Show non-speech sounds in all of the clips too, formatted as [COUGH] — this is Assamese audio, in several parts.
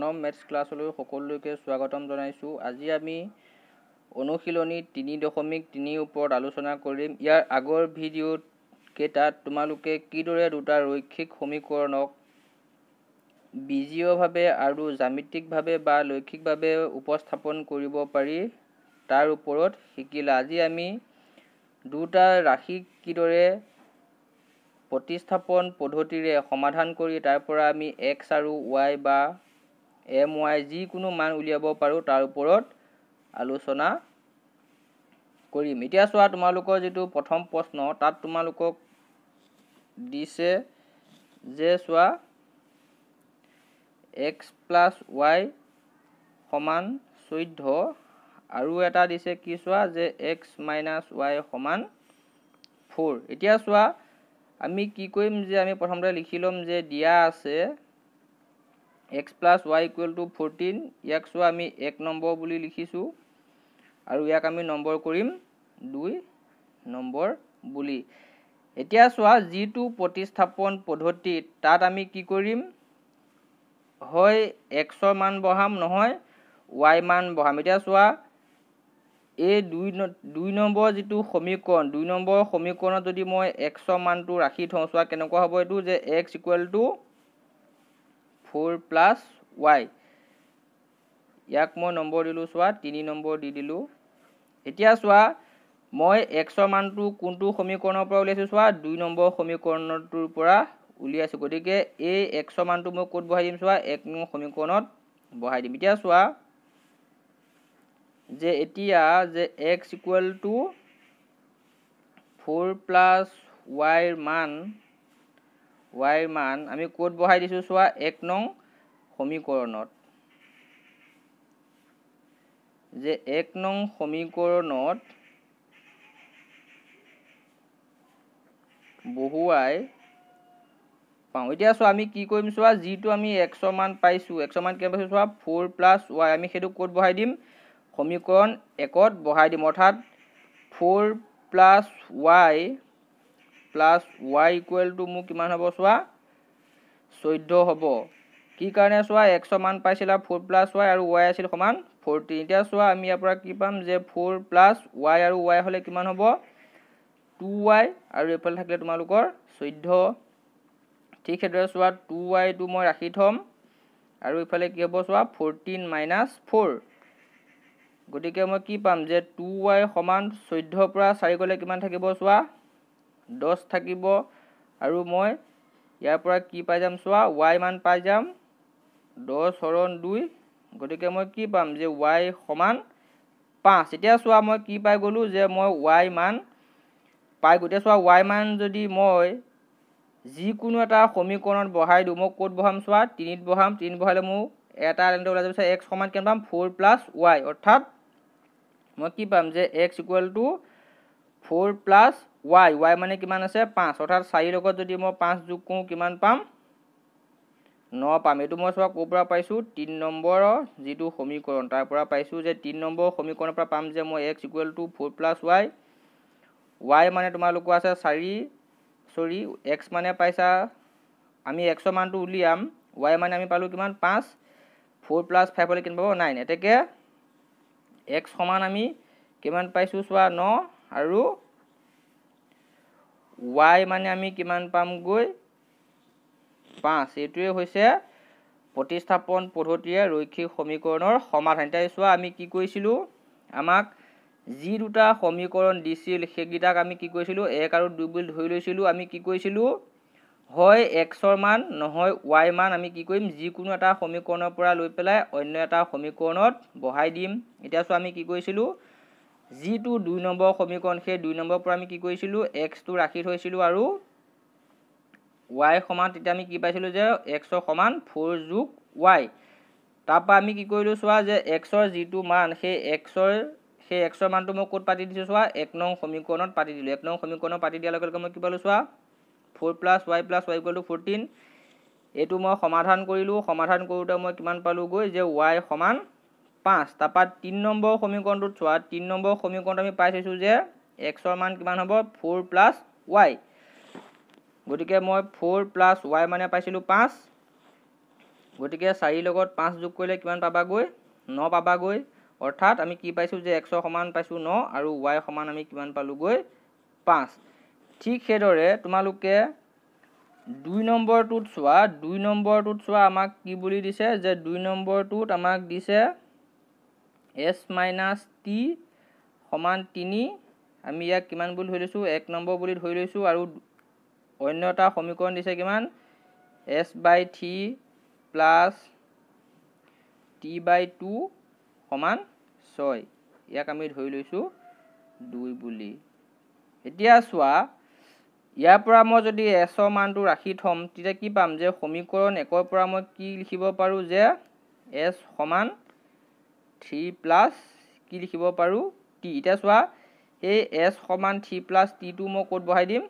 প্ৰণৱ মেথছ ক্লাছলৈ সকলোকে স্বাগতম জনাইছোঁ আজি আমি অনুশীলনী তিনি দশমিক তিনিৰ ওপৰত আলোচনা কৰিম ইয়াৰ আগৰ ভিডিঅ'ত কেইটাত তোমালোকে কিদৰে দুটা ৰৈক্ষিক সমীকৰণক বীজীয়ভাৱে আৰু জ্যামিতিকভাৱে বা লৈক্ষিকভাৱে উপস্থাপন কৰিব পাৰি তাৰ ওপৰত শিকিলা আজি আমি দুটা ৰাশি কিদৰে প্ৰতিস্থাপন পদ্ধতিৰে সমাধান কৰি তাৰ পৰা আমি এক্স আৰু ৱাই বা এম ৱাই যিকোনো মান উলিয়াব পাৰোঁ তাৰ ওপৰত আলোচনা কৰিম এতিয়া চোৱা তোমালোকৰ যিটো প্ৰথম প্ৰশ্ন তাত তোমালোকক দিছে যে চোৱা এক্স প্লাছ ৱাই সমান চৈধ্য আৰু এটা দিছে কি চোৱা যে এক্স মাইনাছ ৱাই সমান ফ'ৰ এতিয়া চোৱা আমি কি কৰিম যে আমি প্ৰথমতে লিখি ল'ম যে দিয়া আছে X plus Y equal to fourteen ইয়াকচোৱা আমি এক নম্বৰ বুলি লিখিছোঁ আৰু ইয়াক আমি নম্বৰ কৰিম দুই নম্বৰ বুলি এতিয়া চোৱা যিটো প্ৰতিস্থাপন পদ্ধতি তাত আমি কি কৰিম হয় এক্সৰ মান বঢ়াম নহয় ৱাই মান বঢ়াম এতিয়া চোৱা এই দুই দুই নম্বৰ যিটো সমীকৰণ দুই নম্বৰ সমীকৰণত যদি মই এক্সৰ মানটো ৰাখি থওঁ চোৱা কেনেকুৱা হ'ব এইটো যে x equal to 4 plus y ইয়াক মই নম্বৰ দিলোঁ চোৱা তিনি নম্বৰ দি দিলোঁ এতিয়া চোৱা মই এক্সৰ মানটো কোনটো সমীকৰণৰ পৰা উলিয়াইছোঁ চোৱা দুই নম্বৰ সমীকৰণটোৰ পৰা উলিয়াইছোঁ গতিকে এই এক্সৰ মানটো মই ক'ত বহাই দিম চোৱা এক নং সমীকৰণত বহাই দিম এতিয়া চোৱা যে এতিয়া যে x equal to four plus ৱাইৰ মান ৱাইৰ মান আমি ক'ত বঢ়াই দিছোঁ চোৱা এক নং সমীকৰণত যে এক নং সমীকৰণত বহুৱাই পাওঁ এতিয়া চোৱা আমি কি কৰিম চোৱা যিটো আমি এক্স মান পাইছোঁ এক্স মান কেনে পাইছোঁ চোৱা ফ'ৰ প্লাছ ৱাই আমি সেইটো ক'ত বঢ়াই দিম সমীকৰণ একত বঢ়াই দিম অৰ্থাৎ four plus Y plus Y equal to মোৰ কিমান হ'ব চোৱা চৈধ্য হ'ব কি কাৰণে চোৱা এক্স মান পাইছিলা ফ'ৰ প্লাছ ৱাই আৰু ৱাই আছিল সমান ফ'ৰ্টিন এতিয়া চোৱা আমি ইয়াৰ পৰা কি পাম যে ফ'ৰ প্লাছ ৱাই আৰু ৱাই হ'লে কিমান হ'ব টু ৱাই আৰু এইফালে থাকিলে তোমালোকৰ চৈধ্য ঠিক সেইদৰে চোৱা টু ৱাইটো মই ৰাখি থ'ম আৰু এইফালে কি হ'ব চোৱা ফ'ৰ্টিন মাইনাছ ফ'ৰ গতিকে মই কি পাম যে টু ৱাই সমান চৈধ্যৰ পৰা চাৰি গ'লে কিমান থাকিব চোৱা দহ থাকিব আৰু মই ইয়াৰ পৰা কি পাই যাম চোৱা ৱাই মান পাই যাম দহ হৰণ দুই গতিকে মই কি পাম যে ৱাই সমান পাঁচ এতিয়া চোৱা মই কি পাই গ'লোঁ যে মই ৱাই মান পাই গ'লোঁ এতিয়া চোৱা ৱাই মান যদি মই যিকোনো এটা সমীকৰণত বঢ়াই দিওঁ মই ক'ত বঢ়াম চোৱা তিনিত বঢ়াম তিনিত বঢ়ালে মোৰ এটা এলেণ্ড ওলাই যাব চাই এক্স সমান কিমান পাম ফ'ৰ প্লাছ ৱাই অৰ্থাৎ মই কি পাম যে x equal to four plus Y Y মানে কিমান আছে পাঁচ অৰ্থাৎ চাৰিৰ লগত যদি মই পাঁচ যোগ কৰোঁ কিমান পাম ন পাম এইটো মই চোৱা ক'ৰ পৰা পাইছোঁ তিনি নম্বৰৰ যিটো সমীকৰণ তাৰ পৰা পাইছোঁ যে তিনি নম্বৰ সমীকৰণৰ পৰা পাম যে মই X equal to four plus Y Y মানে তোমালোকৰ আছে চাৰি চৰি এক্স মানে পাইছা আমি এক্সৰ মানটো উলিয়াম ৱাই মানে আমি পালোঁ কিমান পাঁচ ফ'ৰ প্লাছ ফাইভ হ'লে কিমান পাব নাইন এতেকে এক্স সমান আমি কিমান পাইছোঁ চোৱা ন আৰু ৱাই মানে আমি কিমান পামগৈ পাঁচ এইটোৱে হৈছে প্ৰতিস্থাপন পদ্ধতিৰে ৰৈক্ষিক সমীকৰণৰ সমাধান এতিয়া চোৱা আমি কি কৰিছিলোঁ আমাক যি দুটা সমীকৰণ দিছিল সেইকেইটাক আমি কি কৰিছিলোঁ এক আৰু দুই বুলি ধৰি লৈছিলোঁ আমি কি কৰিছিলোঁ হয় এক্সৰ মান নহয় ৱাই মান আমি কি কৰিম যিকোনো এটা সমীকৰণৰ পৰা লৈ পেলাই অন্য এটা সমীকৰণত বহাই দিম এতিয়া চোৱা আমি কি কৰিছিলোঁ যিটো দুই নম্বৰ সমীকৰণ সেই দুই নম্বৰৰ পৰা আমি কি কৰিছিলোঁ এক্সটো ৰাখি থৈছিলোঁ আৰু ৱাই সমান তেতিয়া আমি কি পাইছিলোঁ যে এক্সৰ সমান ফ'ৰ যোগ ৱাই তাৰপৰা আমি কি কৰিলোঁ চোৱা যে এক্সৰ যিটো মান সেই এক্সৰ সেই এক্সৰ মানটো মই ক'ত পাতি দিছোঁ চোৱা এক নং সমীকৰণত পাতি দিলোঁ এক নং সমীকৰণত পাতি দিয়াৰ লগে লগে মই কি পালোঁ চোৱা four plus Y plus Y কৰিলোঁ ফ'ৰ্টিন এইটো মই সমাধান কৰিলোঁ সমাধান কৰোঁতে মই কিমান পালোঁগৈ যে ৱাই সমান পাঁচ তাৰপৰা তিনি নম্বৰ সমীকৰণটোত চোৱা তিনি নম্বৰ সমীকৰণটো আমি পাই চাইছোঁ যে এক্সৰ মান কিমান হ'ব ফ'ৰ প্লাছ ৱাই গতিকে মই ফ'ৰ প্লাছ ৱাই মানে পাইছিলোঁ পাঁচ গতিকে চাৰিৰ লগত পাঁচ যোগ কৰিলে কিমান পাবাগৈ ন পাবাগৈ অৰ্থাৎ আমি কি পাইছোঁ যে এক্সৰ সমান পাইছোঁ ন আৰু ৱাই সমান আমি কিমান পালোঁগৈ পাঁচ ঠিক সেইদৰে তোমালোকে দুই নম্বৰটোত চোৱা দুই নম্বৰটোত চোৱা আমাক কি বুলি দিছে যে দুই নম্বৰটোত আমাক দিছে এছ মাইনাছ টি সমান তিনি আমি ইয়াক কিমান বুলি ধৰি লৈছোঁ এক নম্বৰ বুলি ধৰি লৈছোঁ আৰু অন্য এটা সমীকৰণ দিছে কিমান S by three plus T by two সমান ছয় ইয়াক আমি ধৰি লৈছোঁ দুই বুলি এতিয়া চোৱা ইয়াৰ পৰা মই যদি এছৰ মানটো ৰাখি থ'ম তেতিয়া কি পাম যে সমীকৰণ একৰ পৰা মই কি লিখিব পাৰোঁ যে এছ সমান থ্ৰী প্লাছ কি লিখিব পাৰোঁ টি এতিয়া চোৱা এই এছ সমান থ্ৰী প্লাছ টিটো মই ক'ত বহাই দিম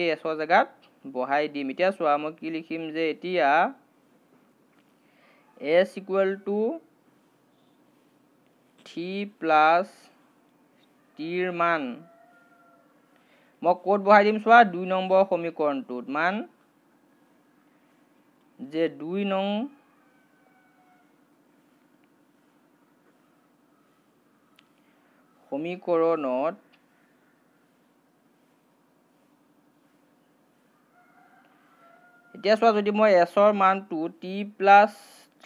এই এছৰ জেগাত বহাই দিম এতিয়া চোৱা মই কি লিখিম যে এতিয়া S equal to three plus টিৰ মান মই ক'ত বহাই দিম চোৱা দুই নম্বৰ সমীকৰণটোত মান যে দুই নং সমীকৰণত এতিয়া চোৱা যদি মই এছৰ মানটো টি প্লাছ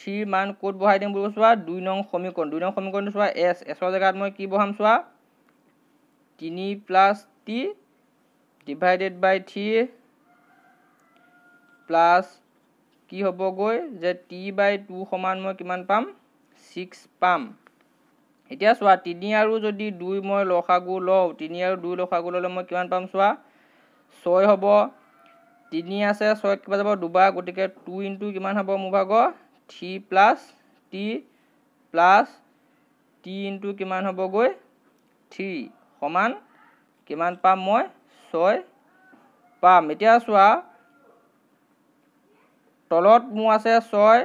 থ্ৰীৰ মান ক'ত বহাই দিম বুলি চোৱা দুই নং সমীকৰণ দুই নং সমীকৰণটো চোৱা এছ এছৰ জেগাত মই কি বহাম চোৱা তিনি plus T divided by three plus কি হ'বগৈ যে টি বাই টু সমান মই কিমান পাম ছিক্স পাম এতিয়া চোৱা তিনি আৰু যদি দুই মই লসাগু লওঁ তিনি আৰু দুই লসাগু ল'লে মই কিমান পাম চোৱা ছয় হ'ব তিনি আছে ছয় কিবা যাব দুবাৰ গতিকে টু ইনটু কিমান হ'ব মোৰ ভাগৰ three plus T plus T into কিমান হ'বগৈ থ্ৰী সমান কিমান পাম মই ছয় পাম এতিয়া চোৱা তলত মোৰ আছে ছয়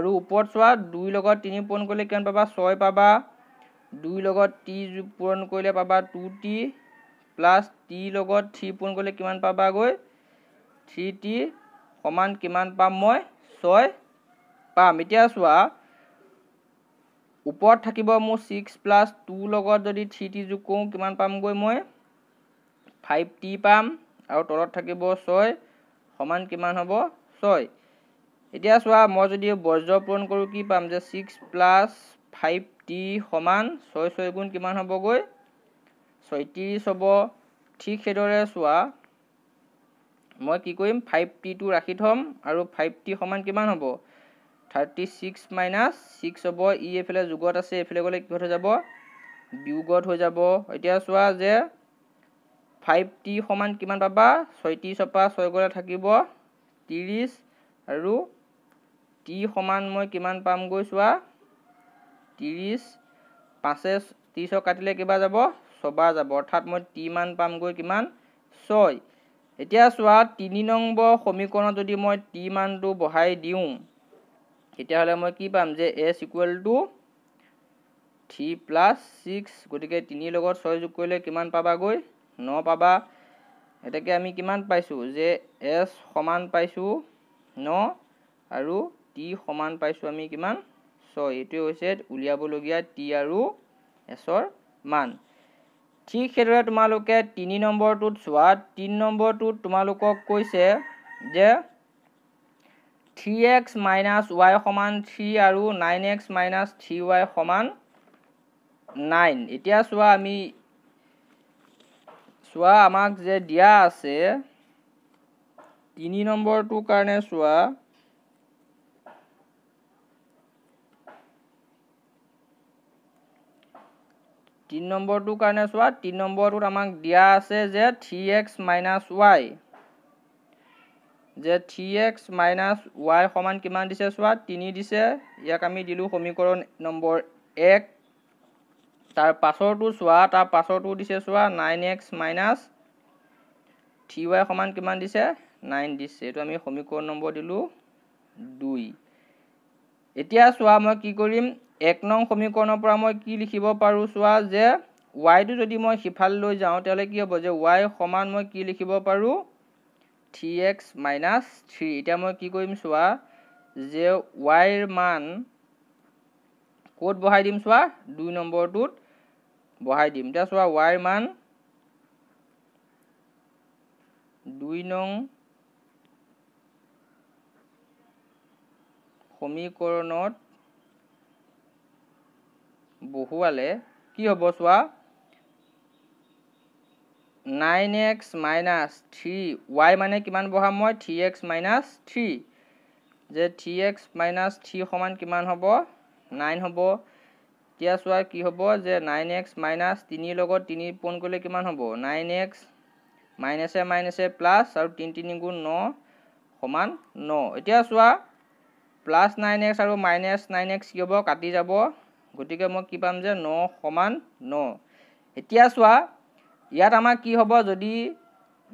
আৰু ওপৰত চোৱা দুই লগত তিনি পোন কৰিলে কিমান পাবা ছয় পাবা দুই লগত টি যোগ পূৰণ কৰিলে পাবা টু টি প্লাছ টি লগত থ্ৰী পূৰণ কৰিলে কিমান পাবা গৈ থ্ৰী টি সমান কিমান পাম মই ছয় পাম এতিয়া চোৱা ওপৰত থাকিব মোৰ ছিক্স প্লাছ টু লগত যদি থ্ৰী টি যোগ কৰোঁ কিমান পামগৈ মই ফাইভ টি পাম আৰু তলত থাকিব ছয় সমান কিমান হ'ব ছয় এতিয়া চোৱা মই যদি বজ্ৰ পূৰণ কৰোঁ কি পাম যে ছিক্স প্লাছ ফাইভ টি সমান ছয় ছয় গুণ কিমান হ'বগৈ ছয়ত্ৰিছ হ'ব ঠিক সেইদৰে চোৱা মই কি কৰিম ফাইভ টিটো ৰাখি থ'ম আৰু ফাইভ টি সমান কিমান হ'ব থাৰ্টি ছিক্স মাইনাছ ছিক্স হ'ব ই এইফালে যুগত আছে এইফালে গ'লে কিহত হৈ যাব বিয়োগত হৈ যাব এতিয়া চোৱা যে ফাইভ টি সমান কিমান পাবা ছয়ত্ৰিছৰ পৰা ছয় গ'লে থাকিব ত্ৰিছ আৰু টি সমান মই কিমান পামগৈ চোৱা ত্ৰিছ পাঁচে ত্ৰিছক কাটিলে কিবা যাব ছবাৰ যাব অৰ্থাৎ মই টি মান পামগৈ কিমান ছয় এতিয়া চোৱা তিনি নম্বৰ সমীকৰণত যদি মই টি মানটো বঢ়াই দিওঁ তেতিয়াহ'লে মই কি পাম যে S equal to three plus six গতিকে তিনিৰ লগত ছয় যোগ কৰিলে কিমান পাবাগৈ ন পাবা এতেকে আমি কিমান পাইছোঁ যে এছ সমান পাইছোঁ ন আৰু টি সমান পাইছোঁ আমি কিমান ছয় এইটোৱে হৈছে উলিয়াবলগীয়া টি আৰু এছৰ মান ঠিক সেইদৰে তোমালোকে তিনি নম্বৰটোত চোৱা তিনি নম্বৰটোত তোমালোকক কৈছে যে থ্ৰী এক্স মাইনাছ ৱাই সমান থ্ৰী আৰু nine X minus three Y সমান নাইন এতিয়া চোৱা আমি চোৱা আমাক যে দিয়া আছে তিনি নম্বৰটোৰ কাৰণে চোৱা তিনি নম্বৰটোৰ কাৰণে চোৱা তিনি নম্বৰটোত আমাক দিয়া আছে যে থ্ৰী এক্স মাইনাছ ৱাই যে থ্ৰী এক্স মাইনাছ ৱাই সমান কিমান দিছে চোৱা তিনি দিছে ইয়াক আমি দিলোঁ সমীকৰণ নম্বৰ এক তাৰ পাছৰটো চোৱা তাৰ পাছৰটো দিছে চোৱা nine X minus three Y সমান কিমান দিছে নাইন দিছে এইটো আমি সমীকৰণ নম্বৰ দিলোঁ দুই এতিয়া চোৱা মই কি কৰিম এক নং সমীকৰণৰ পৰা মই কি লিখিব পাৰোঁ চোৱা যে ৱাইটো যদি মই সিফাললৈ যাওঁ তেতিয়াহ'লে কি হ'ব যে ৱাই সমান মই কি লিখিব পাৰোঁ থ্ৰী এক্স মাইনাছ থ্ৰী এতিয়া মই কি কৰিম চোৱা যে ৱাইৰ মান ক'ত বহাই দিম চোৱা দুই নম্বৰটোত বহাই দিম এতিয়া চোৱা ৱাইৰ মান দুই নং সমীকৰণত বহুৱালে কি হ'ব চোৱা nine X minus three Y মানে কিমান বহাম মই থ্ৰী এক্স মাইনাছ থ্ৰী যে থ্ৰী এক্স মাইনাছ থ্ৰী সমান কিমান হ'ব নাইন হ'ব এতিয়া চোৱা কি হ'ব যে নাইন এক্স মাইনাছ তিনিৰ লগত তিনি পোন কৰিলে কিমান হ'ব নাইন এক্স মাইনাছে মাইনাছে প্লাছ আৰু তিনি তিনি গুণ ন সমান ন এতিয়া চোৱা প্লাছ নাইন এক্স আৰু মাইনাছ নাইন এক্স কি হ'ব কাটি যাব গতিকে মই কি পাম যে ন সমান ন এতিয়া চোৱা ইয়াত আমাৰ কি হ'ব যদি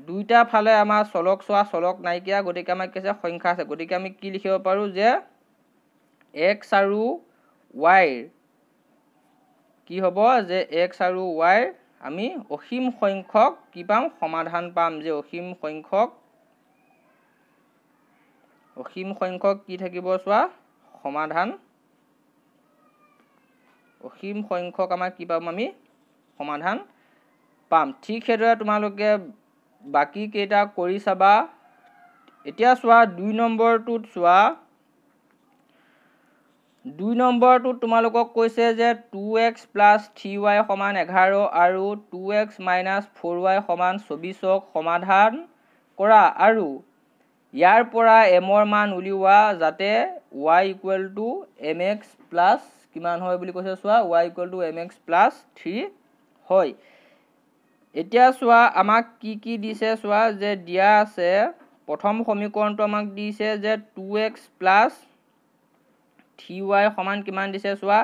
দুইটা ফালে আমাৰ চলক চোৱা চলক নাইকিয়া গতিকে আমাক কি আছে সংখ্যা আছে গতিকে আমি কি লিখিব পাৰোঁ যে এক্স আৰু ৱাইৰ কি হ'ব যে এক্স আৰু ৱাইৰ আমি অসীম সংখ্যক কি পাম সমাধান পাম যে অসীম সংখ্যক অসীম সংখ্যক কি থাকিব চোৱা সমাধান অসীম সংখ্যক আমাৰ কি পাম আমি সমাধান পাম ঠিক সেইদৰে তোমালোকে বাকী কেইটা কৰি চাবা এতিয়া চোৱা দুই নম্বৰটোত চোৱা দুই নম্বৰটোত তোমালোকক কৈছে যে two X plus three Y সমান এঘাৰ আৰু two X minus four Y সমান চৌবিছক সমাধান কৰা আৰু ইয়াৰ পৰা এমৰ মান উলিওৱা যাতে Y equal to M X plus কিমান হয় বুলি কৈছে চোৱা Y equal to M X plus three হয় এতিয়া চোৱা আমাক কি কি দিছে চোৱা যে দিয়া আছে প্ৰথম সমীকৰণটো আমাক দিছে যে two X plus three Y সমান কিমান দিছে চোৱা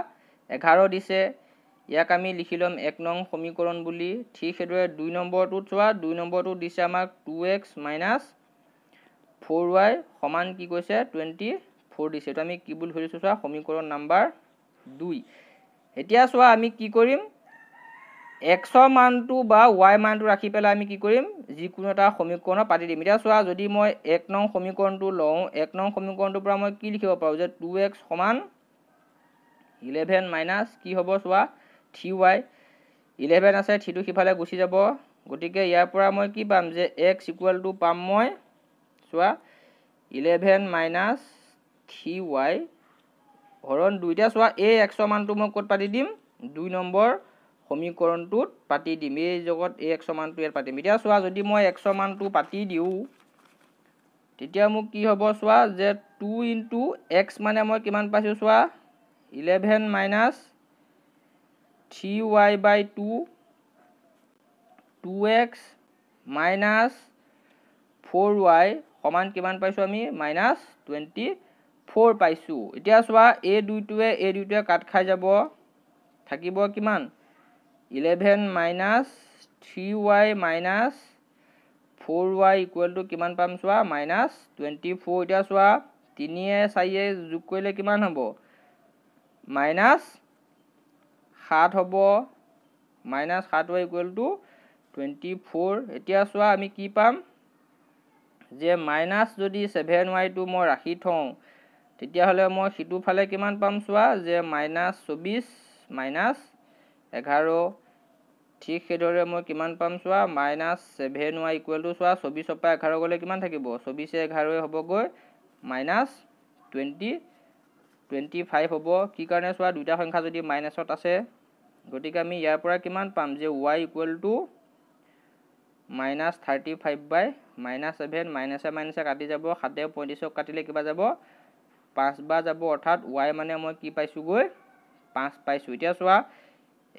এঘাৰ দিছে ইয়াক আমি লিখি ল'ম এক নং সমীকৰণ বুলি ঠিক সেইদৰে দুই নম্বৰটোত চোৱা দুই নম্বৰটোত দিছে আমাক two X minus four Y সমান কি কৈছে টুৱেণ্টি ফ'ৰ দিছে এইটো আমি কি বুলি ধৰিছোঁ চোৱা সমীকৰণ নাম্বাৰ দুই এতিয়া চোৱা আমি কি কৰিম এক্সৰ মানটো বা ৱাই মানটো ৰাখি পেলাই আমি কি কৰিম যিকোনো এটা সমীকৰণত পাতি দিম এতিয়া চোৱা যদি মই এক নং সমীকৰণটো লওঁ এক নং সমীকৰণটোৰ পৰা মই কি লিখিব পাৰোঁ যে টু এক্স সমান ইলেভেন মাইনাছ কি হ'ব চোৱা থ্ৰী ৱাই ইলেভেন আছে থ্ৰীটো সিফালে গুচি যাব গতিকে ইয়াৰ পৰা মই কি পাম যে এক্স ইকুৱেলটো পাম মই চোৱা ইলেভেন মাইনাছ থ্ৰী ৱাই হৰণ দুইটা চোৱা এই এক্সৰ মানটো মই ক'ত পাতি দিম দুই নম্বৰ সমীকৰণটোত পাতি দিম এই জগত এই এক্সৰ মানটো ইয়াত পাতিম এতিয়া চোৱা যদি মই এক্সৰ মানটো পাতি দিওঁ তেতিয়া মোক কি হ'ব চোৱা যে টু ইনটু এক্স মানে মই কিমান পাইছোঁ চোৱা eleven minus three Y by two two X minus four Y সমান কিমান পাইছোঁ আমি মাইনাছ টুৱেণ্টি ফ'ৰ পাইছোঁ এতিয়া চোৱা এই দুইটোৱে এই দুইটোৱে কাট খাই যাব থাকিব কিমান eleven minus three y minus four y ইকুৱেলটো কিমান পাম চোৱা মাইনাছ টুৱেণ্টি ফ'ৰ এতিয়া চোৱা তিনিয়ে চাৰিয়ে যোগ কৰিলে কিমান হ'ব মাইনাছ সাত হ'ব মাইনাছ সাত y equal to twenty four এতিয়া চোৱা আমি কি পাম যে মাইনাছ যদি ছেভেন ৱাইটো মই ৰাখি থওঁ তেতিয়াহ'লে মই সিটোফালে কিমান পাম চোৱা যে মাইনাছ চৌবিছ মাইনাছ এঘাৰ ঠিক সেইদৰে মই কিমান পাম চোৱা minus seven y equal to চোৱা চৌবিছৰ পৰা এঘাৰ গ'লে কিমান থাকিব চৌবিছে এঘাৰে হ'বগৈ মাইনাছ টুৱেণ্টি টুৱেণ্টি ফাইভ হ'ব কি কাৰণে চোৱা দুটা সংখ্যা যদি মাইনাছত আছে গতিকে আমি ইয়াৰ পৰা কিমান পাম যে y equal to minus thirty five by minus seven মাইনাছে মাইনাছে কাটি যাব সাতে পঁয়ত্ৰিছক কাটিলে কিবা যাব পাঁচ বাৰ যাব অৰ্থাৎ ৱাই মানে মই কি পাইছোঁগৈ পাঁচ পাইছোঁ এতিয়া চোৱা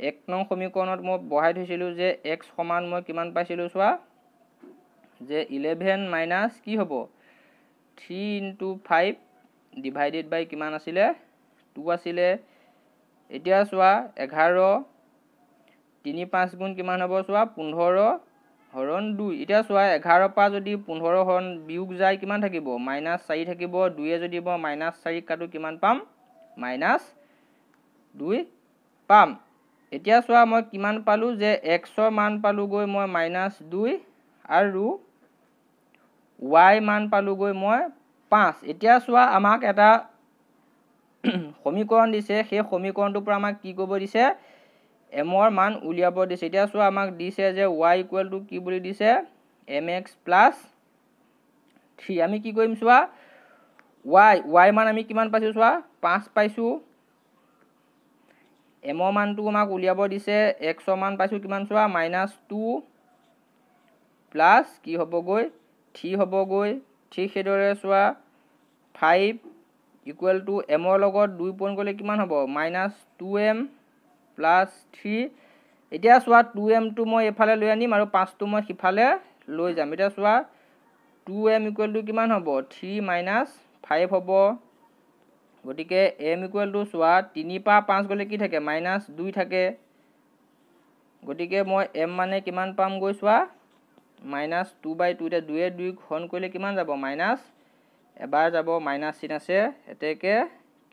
এক নং সমীকৰণত মই বঢ়াই থৈছিলোঁ যে এক্স সমান মই কিমান পাইছিলোঁ চোৱা যে ইলেভেন মাইনাছ কি হ'ব three into five divided by কিমান আছিলে টু আছিলে এতিয়া চোৱা এঘাৰ তিনি পাঁচ গুণ কিমান হ'ব চোৱা পোন্ধৰ হৰণ দুই এতিয়া চোৱা এঘাৰৰ পৰা যদি পোন্ধৰ হৰণ বিয়োগ যায় কিমান থাকিব মাইনাছ চাৰি থাকিব দুয়ে যদি মই মাইনাছ চাৰি কাটো কিমান পাম মাইনাছ দুই পাম এতিয়া চোৱা মই কিমান পালোঁ যে এক্সৰ মান পালোঁগৈ মই মাইনাছ দুই আৰু ৱাই মান পালোঁগৈ মই পাঁচ এতিয়া চোৱা আমাক এটা [CLEARS THROAT] সমীকৰণ দিছে সেই সমীকৰণটোৰ পৰা আমাক কি কৰিব দিছে এমৰ মান উলিয়াব দিছে এতিয়া চোৱা আমাক দিছে যে ৱাই ইকুৱেল টু কি বুলি দিছে এম এক্স প্লাছ থ্ৰী আমি কি কৰিম চোৱা ৱাই ৱাই মান আমি কিমান পাইছোঁ চোৱা পাঁচ পাইছোঁ এমৰ মানটো আমাক উলিয়াব দিছে এক্সৰ মান পাইছোঁ কিমান চোৱা মাইনাছ টু প্লাছ কি হ'বগৈ থ্ৰী হ'বগৈ ঠিক সেইদৰে চোৱা ফাইভ ইকুৱেল টু এমৰ লগত দুই পোন গ'লে কিমান হ'ব minus two m plus three এতিয়া চোৱা টু এমটো মই এইফালে লৈ আনিম আৰু পাঁচটো মই সিফালে লৈ যাম এতিয়া চোৱা টু এম ইকুৱেলটো কিমান হ'ব থ্ৰী মাইনাছ ফাইভ হ'ব গতিকে এম ইকুৱেলটো চোৱা তিনিৰ পৰা পাঁচ গ'লে কি থাকে মাইনাছ দুই থাকে গতিকে মই এম মানে কিমান পামগৈ চোৱা মাইনাছ টু বাই টু এতিয়া দুয়ে দুই ঘন কৰিলে কিমান যাব মাইনাছ এবাৰ যাব মাইনাছ চিন আছে এতেকে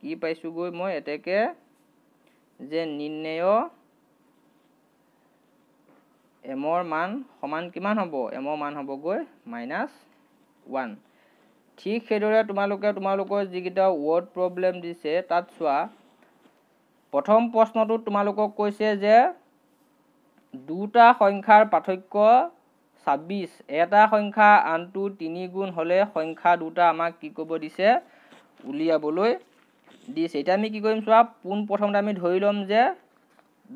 কি পাইছোঁগৈ মই এতেকে যে নিৰ্ণেয় এমৰ মান সমান কিমান হ'ব এমৰ মান হ'বগৈ মাইনাছ ওৱান ঠিক সেইদৰে তোমালোকে তোমালোকৰ যিকেইটা ৱৰ্ড প্ৰব্লেম দিছে তাত চোৱা প্ৰথম প্ৰশ্নটোত তোমালোকক কৈছে যে দুটা সংখ্যাৰ পাৰ্থক্য ছাব্বিছ এটা সংখ্যা আনটো তিনিগুণ হ'লে সংখ্যা দুটা আমাক কি ক'ব দিছে উলিয়াবলৈ দিছে এতিয়া আমি কি কৰিম চোৱা পোনপ্ৰথমতে আমি ধৰি ল'ম যে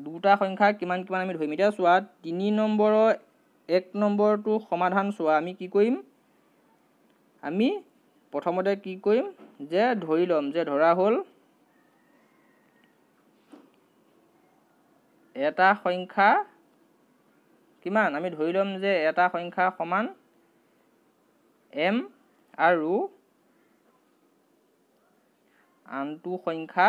দুটা সংখ্যা কিমান কিমান আমি ধৰিম এতিয়া চোৱা তিনি নম্বৰৰ এক নম্বৰটো সমাধান চোৱা আমি কি কৰিম আমি প্ৰথমতে কি কৰিম যে ধৰি ল'ম যে ধৰা হ'ল এটা সংখ্যা কিমান আমি ধৰি ল'ম যে এটা সংখ্যা সমান এম আৰু আনটো সংখ্যা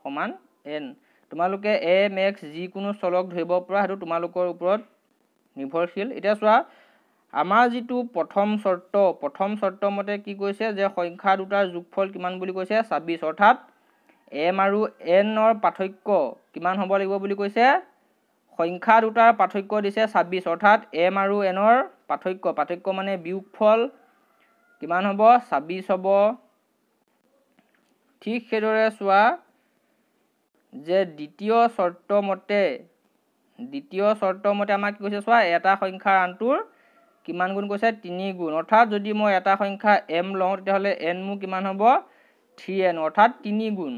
সমান এন তোমালোকে এ মেক্স যিকোনো চলক ধৰিব পৰা সেইটো তোমালোকৰ ওপৰত নিৰ্ভৰশীল এতিয়া চোৱা আমাৰ যিটো প্ৰথম চৰ্ত প্ৰথম চৰ্ত মতে কি কৈছে যে সংখ্যা দুটাৰ যোগফল কিমান বুলি কৈছে ছাব্বিছ অৰ্থাৎ এম আৰু এনৰ পাৰ্থক্য কিমান হ'ব লাগিব বুলি কৈছে সংখ্যা দুটাৰ পাৰ্থক্য দিছে ছাব্বিছ অৰ্থাৎ এম আৰু এনৰ পাৰ্থক্য পাৰ্থক্য মানে বিয়োগফল কিমান হ'ব ছাব্বিছ হ'ব ঠিক সেইদৰে চোৱা যে দ্বিতীয় চৰ্তমতে দ্বিতীয় চৰ্তমতে আমাক কি কৈছে চোৱা এটা সংখ্যাৰ আনটোৰ কিমান গুণ কৈছে তিনি গুণ অৰ্থাৎ যদি মই এটা সংখ্যা এম লওঁ তেতিয়াহ'লে এন মোৰ কিমান হ'ব থ্ৰী এন অৰ্থাৎ তিনি গুণ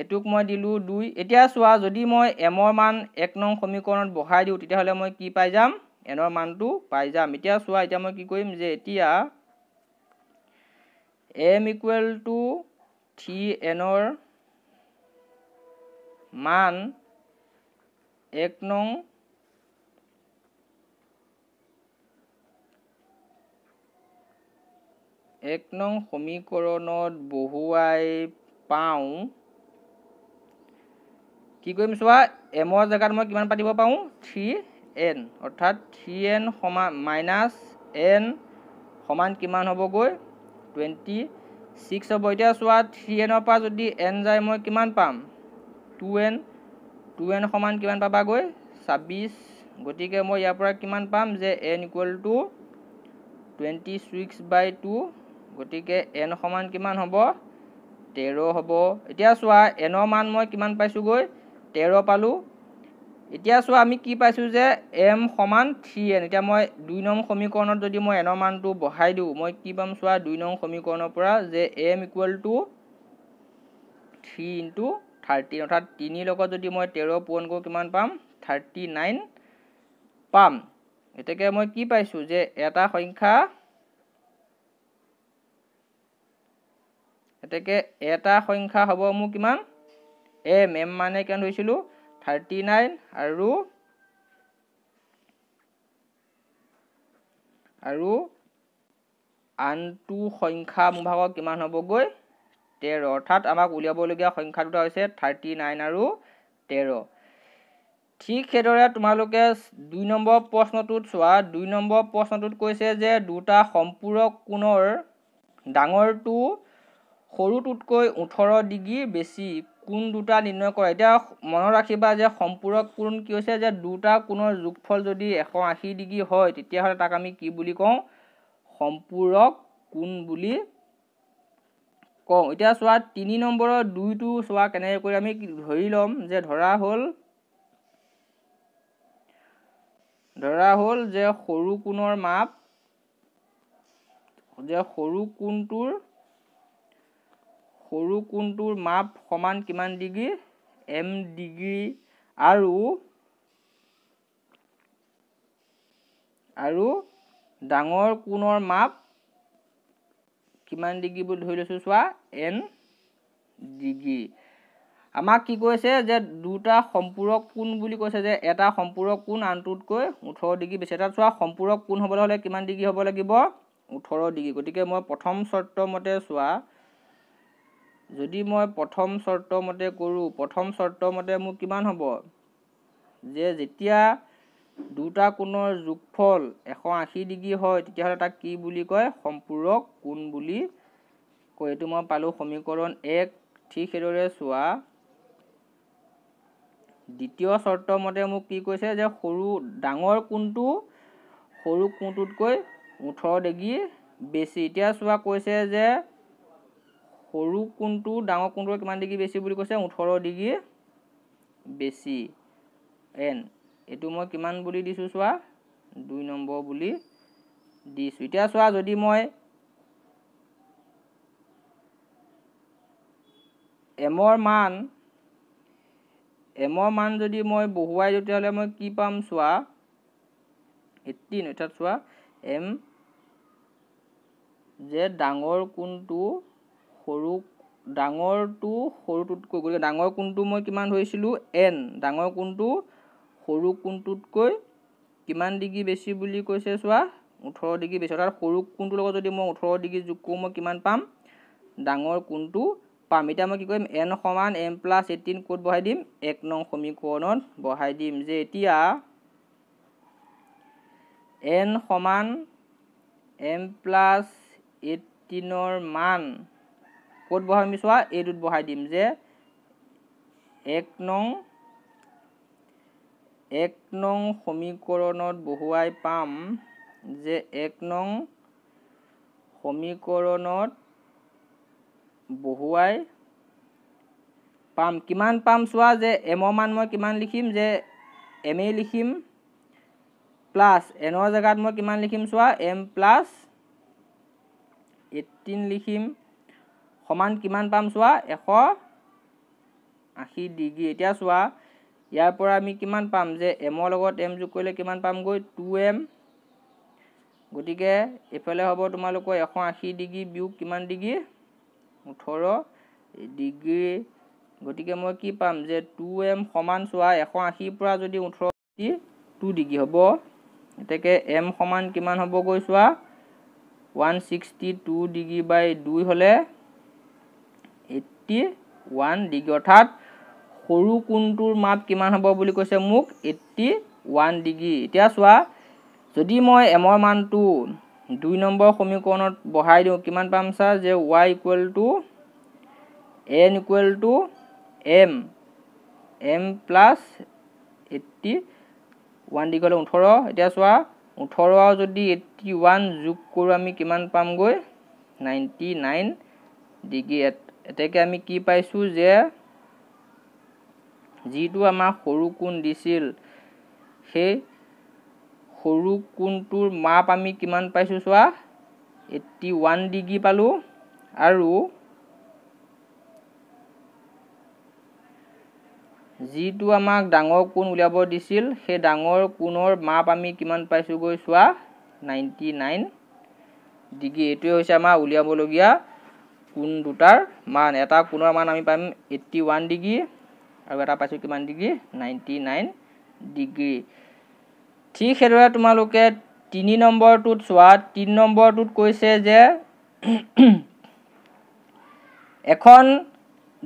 এইটোক মই দিলোঁ দুই এতিয়া চোৱা যদি মই এমৰ মান এক নং সমীকৰণত বঢ়াই দিওঁ তেতিয়াহ'লে মই কি পাই যাম এনৰ মানটো পাই যাম এতিয়া চোৱা এতিয়া মই কি কৰিম যে এতিয়া এম ইকুৱেল টু থ্ৰী এনৰ মান এক নং এক নং সমীকৰণত বহুৱাই পাওঁ কি কৰিম চোৱা এমৰ জেগাত মই কিমান পাতিব পাৰোঁ থ্ৰী এন অৰ্থাৎ থ্ৰী এন সমান মাইনাছ এন সমান কিমান হ'বগৈ টুৱেণ্টি ছিক্স হ'ব এতিয়া চোৱা থ্ৰী এনৰ পৰা যদি এন যায় মই কিমান পাম টু এন টু এন সমান কিমান পাবাগৈ ছাব্বিছ গতিকে মই ইয়াৰ পৰা কিমান পাম যে n equal to twenty six by two গতিকে এন সমান কিমান হ'ব তেৰ হ'ব এতিয়া চোৱা এনৰ মান মই কিমান পাইছোঁগৈ তেৰ পালোঁ এতিয়া চোৱা আমি কি পাইছোঁ যে এম সমান থ্ৰী এন এতিয়া মই দুই নং সমীকৰণত যদি মই এনৰ মানটো বহাই দিওঁ মই কি পাম চোৱা দুই নং সমীকৰণৰ পৰা যে m equal to three into thirteen অৰ্থাৎ তিনিৰ লগত যদি মই তেৰ পোৱন কৰোঁ কিমান পাম থাৰ্টি নাইন পাম গতিকে মই কি পাইছোঁ যে এটা সংখ্যা গতিকে এটা সংখ্যা হ'ব মোৰ কিমান এম এম মানে কিমান ধৰিছিলোঁ থাৰ্টি নাইন আৰু আৰু আনটো সংখ্যা মোৰ ভাগৰ কিমান হ'বগৈ তেৰ অৰ্থাৎ আমাক উলিয়াবলগীয়া সংখ্যা দুটা হৈছে থাৰ্টি নাইন আৰু তেৰ ঠিক সেইদৰে তোমালোকে দুই নম্বৰ প্ৰশ্নটোত চোৱা দুই নম্বৰ প্ৰশ্নটোত কৈছে যে দুটা সম্পূৰক কোণৰ ডাঙৰটো সৰুটোতকৈ ওঠৰ ডিগ্ৰী বেছি কোণ দুটা নিৰ্ণয় কৰে এতিয়া মনত ৰাখিবা যে সম্পূৰক কোণ কি হৈছে যে দুটা কোণৰ যোগফল যদি এশ আশী ডিগ্ৰী হয় তেতিয়াহ'লে তাক আমি কি বুলি কওঁ সম্পূৰক কোণ বুলি কওঁ এতিয়া চোৱা তিনি নম্বৰৰ দুইটো চোৱা কেনেকৈ আমি ধৰি ল'ম যে ধৰা হ'ল ধৰা হ'ল যে সৰু কোণৰ মাপ যে সৰু কোণটোৰ সৰু কোণটোৰ মাপ সমান কিমান ডিগ্ৰী এম ডিগ্ৰী আৰু আৰু ডাঙৰ কোণৰ মাপ কিমান ডিগ্ৰী বুলি ধৰি লৈছোঁ চোৱা এন ডিগ্ৰী আমাক কি কৈছে যে দুটা সম্পূৰক কোণ বুলি কৈছে যে এটা সম্পূৰক কোণ আনটোতকৈ ওঠৰ ডিগ্ৰী বেছি এটা চোৱা সম্পূৰক কোণ হ'বলৈ হ'লে কিমান ডিগ্ৰী হ'ব লাগিব ওঠৰ ডিগ্ৰী গতিকে মই প্ৰথম চৰ্ত মতে চোৱা যদি মই প্ৰথম চৰ্তমতে কৰোঁ প্ৰথম চৰ্তমতে মোৰ কিমান হ'ব যে যেতিয়া দুটা কোণৰ যোগফল এশ আশী ডিগ্ৰী হয় তেতিয়াহ'লে তাক কি বুলি কয় সম্পূৰক কোণ বুলি কয় এইটো মই পালোঁ সমীকৰণ এক ঠিক সেইদৰে চোৱা দ্বিতীয় চৰ্তমতে মোক কি কৈছে যে সৰু ডাঙৰ কোণটো সৰু কোণটোতকৈ ওঠৰ ডিগ্ৰী বেছি এতিয়া চোৱা কৈছে যে সৰু কোনটো ডাঙৰ কোনটো কিমান ডিগ্ৰী বেছি বুলি কৈছে ওঠৰ ডিগ্ৰী বেছি এন এইটো মই কিমান বুলি দিছোঁ চোৱা দুই নম্বৰ বুলি দিছোঁ এতিয়া চোৱা যদি মই এমৰ মান এমৰ মান যদি মই বহুৱাই দিওঁ তেতিয়াহ'লে মই কি পাম চোৱা এইটিন অৰ্থাৎ চোৱা এম যে ডাঙৰ কোনটো সৰু ডাঙৰটো সৰুটোতকৈ গতিকে ডাঙৰ কোণটো মই কিমান ধৰিছিলোঁ এন ডাঙৰ কোণটো সৰু কোণটোতকৈ কিমান ডিগ্ৰী বেছি বুলি কৈছে চোৱা ওঠৰ ডিগ্ৰী বেছি অৰ্থাৎ সৰু কোণটোৰ লগত যদি মই ওঠৰ ডিগ্ৰী যোগ কৰোঁ মই কিমান পাম ডাঙৰ কোণটো পাম এতিয়া মই কি কৰিম এন সমান এম প্লাছ এইটিন ক'ত বহাই দিম এক নং সমীকৰণত বহাই দিম যে এতিয়া এন সমান এম প্লাছ এইটিনৰ মান ক'ত বহাম আমি চোৱা এইটোত বহাই দিম যে এক নং এক নং সমীকৰণত বহুৱাই পাম যে এক নং সমীকৰণত বহুৱাই পাম কিমান পাম চোৱা যে এমৰ মান মই কিমান লিখিম যে এম এ লিখিম প্লাছ এনৰ জেগাত মই কিমান লিখিম চোৱা এম প্লাছ এইটিন লিখিম সমান কিমান পাম চোৱা এশ আশী ডিগ্ৰী এতিয়া চোৱা ইয়াৰ পৰা আমি কিমান পাম যে এমৰ লগত এম যোগ কৰিলে কিমান পামগৈ টু এম গতিকে এইফালে হ'ব তোমালোকৰ এশ আশী ডিগ্ৰী বিয়োগ কিমান ডিগ্ৰী ওঠৰ ডিগ্ৰী গতিকে মই কি পাম যে টু এম সমান চোৱা এশ আশীৰ পৰা যদি ওঠৰ টু ডিগ্ৰী হ'ব গতিকে এম সমান কিমান হ'বগৈ চোৱা one sixty two degree by দুই হ'লে ফিফটি ওৱান ডিগ্ৰী অৰ্থাৎ সৰু কোণটোৰ মাপ কিমান হ'ব বুলি কৈছে মোক এইট্টি ওৱান ডিগ্ৰী এতিয়া চোৱা যদি মই এমৰ মানটো দুই নম্বৰ সমীকৰণত বঢ়াই দিওঁ কিমান পাম চা যে y equal to n equal to m m plus eighty one degree হ'লে ওঠৰ এতিয়া চোৱা ওঠৰ আৰু যদি এইট্টি ওৱান যোগ কৰোঁ আমি কিমান পামগৈ নাইণ্টি নাইন ডিগ্ৰী এট এতেকে আমি কি পাইছোঁ যে যিটো আমাক সৰু কোণ দিছিল সেই সৰু কোণটোৰ মাপ আমি কিমান পাইছোঁ চোৱা এইটি ওৱান ডিগ্ৰী পালোঁ আৰু যিটো আমাক ডাঙৰ কোণ উলিয়াব দিছিল সেই ডাঙৰ কোণৰ মাপ আমি কিমান পাইছোঁগৈ চোৱা নাইণ্টি নাইন ডিগ্ৰী এইটোৱে হৈছে আমাৰ উলিয়াবলগীয়া কোণ দুটাৰ মান এটা কোণৰ মান আমি পাম এইটি ওৱান ডিগ্ৰী আৰু এটা পাইছোঁ কিমান ডিগ্ৰী নাইণ্টি নাইন ডিগ্ৰী ঠিক সেইদৰে তোমালোকে তিনি নম্বৰটোত চোৱা তিনি নম্বৰটোত কৈছে যে [CLEARS THROAT] এখন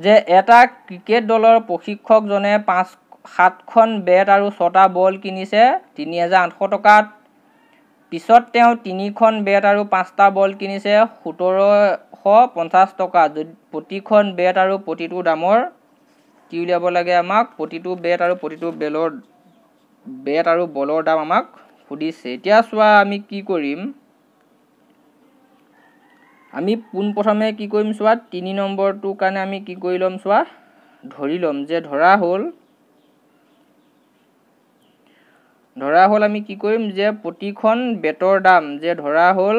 যে এটা ক্ৰিকেট দলৰ প্ৰশিক্ষকজনে পাঁচ সাতখন বেট আৰু ছটা বল কিনিছে তিনি হেজাৰ আঠশ টকাত পিছত তেওঁ তিনিখন বেট আৰু পাঁচটা বল কিনিছে সোতৰ এশ পঞ্চাছ টকা প্ৰতিখন বেট আৰু প্ৰতিটো দামৰ কি উলিয়াব লাগে আমাক প্ৰতিটো বেট আৰু প্ৰতিটো বেলৰ বেট আৰু বলৰ দাম আমাক সুধিছে এতিয়া চোৱা আমি কি কৰিম আমি পোনপ্ৰথমে কি কৰিম চোৱা তিনি নম্বৰটোৰ কাৰণে আমি কি কৰি ল'ম চোৱা ধৰি ল'ম যে ধৰা হ'ল ধৰা হ'ল আমি কি কৰিম যে প্ৰতিখন বেটৰ দাম যে ধৰা হ'ল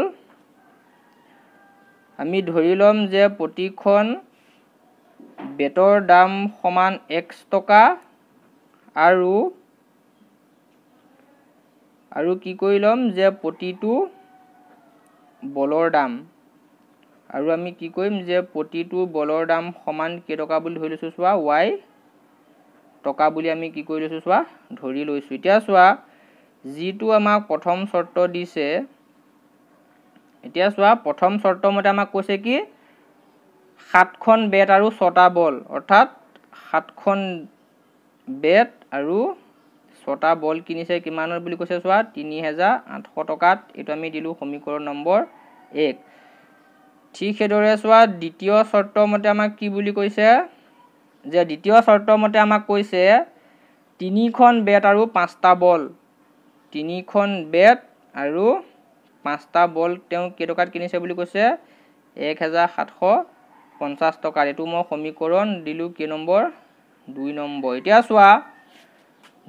আমি ধৰি ল'ম যে প্ৰতিখন বেটৰ দাম সমান এক্স টকা আৰু আৰু কি কৰি ল'ম যে প্ৰতিটো বলৰ দাম আৰু আমি কি কৰিম যে প্ৰতিটো বলৰ দাম সমান কেইটকা বুলি ধৰি লৈছোঁ চোৱা ৱাই টকা বুলি আমি কি কৰি লৈছোঁ চোৱা ধৰি লৈছোঁ এতিয়া চোৱা যিটো আমাক প্ৰথম চৰ্ত দিছে এতিয়া চোৱা প্ৰথম চৰ্তমতে আমাক কৈছে কি সাতখন বেট আৰু ছটা বল অৰ্থাৎ সাতখন বেট আৰু ছটা বল কিনিছে কিমানৰ বুলি কৈছে চোৱা তিনি হেজাৰ আঠশ টকাত এইটো আমি দিলোঁ সমীকৰণ নম্বৰ এক ঠিক সেইদৰে চোৱা দ্বিতীয় চৰ্তমতে আমাক কি বুলি কৈছে যে দ্বিতীয় চৰ্তমতে আমাক কৈছে তিনিখন বেট আৰু পাঁচটা বল তিনিখন বেট আৰু পাঁচটা বল তেওঁ কেইটকাত কিনিছে বুলি কৈছে এক হেজাৰ সাতশ পঞ্চাছ টকাত এইটো মই সমীকৰণ দিলোঁ কেই নম্বৰ দুই নম্বৰ এতিয়া চোৱা